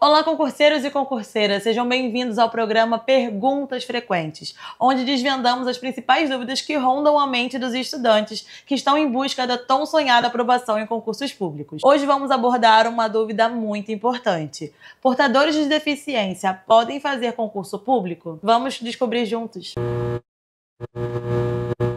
Olá, concurseiros e concurseiras, sejam bem-vindos ao programa Perguntas Frequentes, onde desvendamos as principais dúvidas que rondam a mente dos estudantes que estão em busca da tão sonhada aprovação em concursos públicos. Hoje vamos abordar uma dúvida muito importante: portadores de deficiência podem fazer concurso público? Vamos descobrir juntos. Música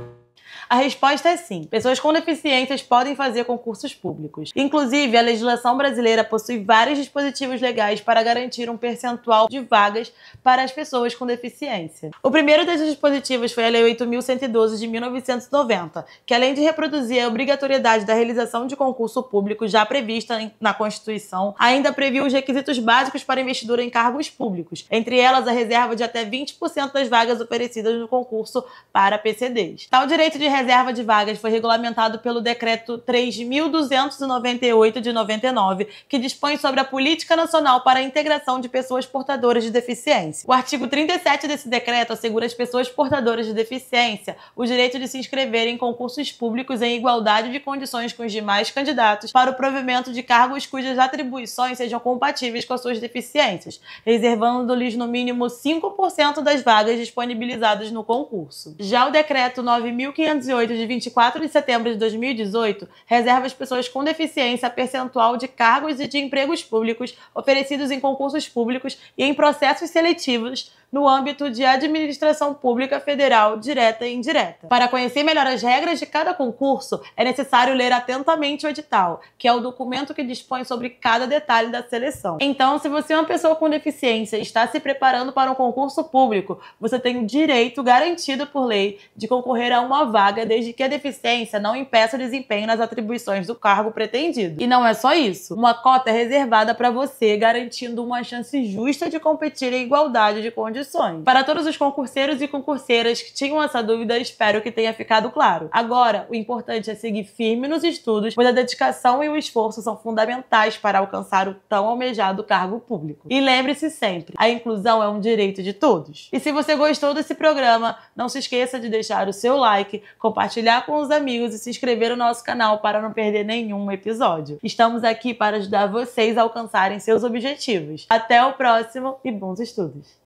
a resposta é sim. Pessoas com deficiências podem fazer concursos públicos. Inclusive, a legislação brasileira possui vários dispositivos legais para garantir um percentual de vagas para as pessoas com deficiência. O primeiro desses dispositivos foi a Lei 8.112 de 1990, que além de reproduzir a obrigatoriedade da realização de concurso público já prevista na Constituição, ainda previu os requisitos básicos para investidura em cargos públicos, entre elas a reserva de até 20% das vagas oferecidas no concurso para PCDs. Tal direito de reserva de vagas foi regulamentado pelo Decreto 3.298 de 99, que dispõe sobre a Política Nacional para a Integração de Pessoas Portadoras de Deficiência. O artigo 37 desse decreto assegura às pessoas portadoras de deficiência o direito de se inscreverem em concursos públicos em igualdade de condições com os demais candidatos para o provimento de cargos cujas atribuições sejam compatíveis com as suas deficiências, reservando-lhes no mínimo 5% das vagas disponibilizadas no concurso. Já o Decreto 9.500 208 de 24 de setembro de 2018 reserva às pessoas com deficiência percentual de cargos e de empregos públicos oferecidos em concursos públicos e em processos seletivos no âmbito de administração pública federal direta e indireta. Para conhecer melhor as regras de cada concurso, é necessário ler atentamente o edital, que é o documento que dispõe sobre cada detalhe da seleção. Então, se você é uma pessoa com deficiência e está se preparando para um concurso público, você tem o direito garantido por lei de concorrer a uma vaga desde que a deficiência não impeça o desempenho nas atribuições do cargo pretendido. E não é só isso. Uma cota é reservada para você, garantindo uma chance justa de competir em igualdade de condições para todos os concurseiros e concurseiras que tinham essa dúvida, espero que tenha ficado claro. Agora, o importante é seguir firme nos estudos, pois a dedicação e o esforço são fundamentais para alcançar o tão almejado cargo público. E lembre-se sempre, a inclusão é um direito de todos. E se você gostou desse programa, não se esqueça de deixar o seu like, compartilhar com os amigos e se inscrever no nosso canal para não perder nenhum episódio. Estamos aqui para ajudar vocês a alcançarem seus objetivos. Até o próximo e bons estudos!